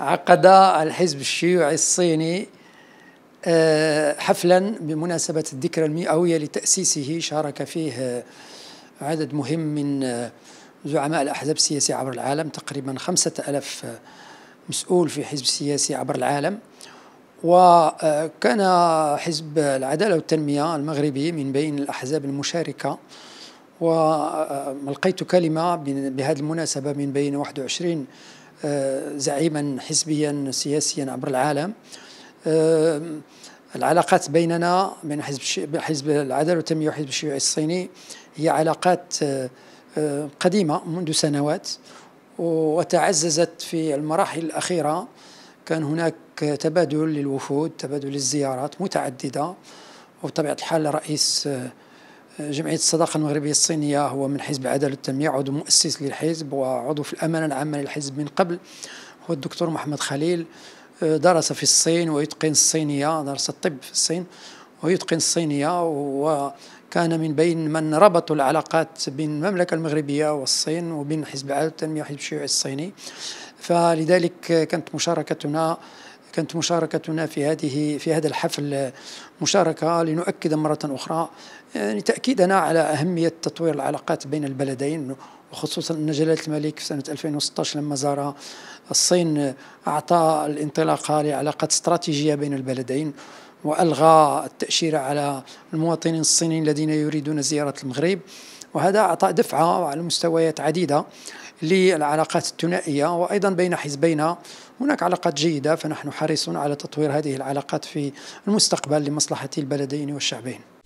عقد الحزب الشيوعي الصيني آه، حفلا بمناسبة الذكرى المئوية لتأسيسه شارك فيه عدد مهم من آه، زعماء الأحزاب السياسية عبر العالم تقريبا خمسة ألف مسؤول في حزب سياسي عبر العالم وكان حزب العدالة والتنمية المغربي من بين الأحزاب المشاركة وملقيت كلمة بهذه المناسبة من بين 21 آه، زعيما حزبيا سياسيا عبر العالم آه، العلاقات بيننا بين حزب حزب العداله والتنميه وحزب الشيوعي الصيني هي علاقات آه، قديمه منذ سنوات وتعززت في المراحل الاخيره كان هناك تبادل للوفود تبادل للزيارات متعدده وبطبيعه الحال رئيس جمعية الصداقة المغربية الصينية هو من حزب العدالة والتنمية عضو مؤسس للحزب وعضو في الأمانة العامة للحزب من قبل هو الدكتور محمد خليل آه، درس في الصين ويتقن الصينية درس الطب في الصين ويتقن الصينية وكان من بين من ربطوا العلاقات بين المملكة المغربية والصين وبين حزب العدالة والتنمية وحزب الشيوعي الصيني فلذلك كانت مشاركتنا كانت مشاركتنا في هذه في هذا الحفل مشاركه لنؤكد مره اخرى يعني تاكيدنا على اهميه تطوير العلاقات بين البلدين وخصوصا ان جلاله الملك في سنه 2016 لما زار الصين اعطى الانطلاقه لعلاقات استراتيجيه بين البلدين والغى التاشيره على المواطنين الصينيين الذين يريدون زياره المغرب وهذا اعطى دفعه على مستويات عديده للعلاقات الثنائيه وايضا بين حزبينا هناك علاقات جيده فنحن حريصون على تطوير هذه العلاقات في المستقبل لمصلحه البلدين والشعبين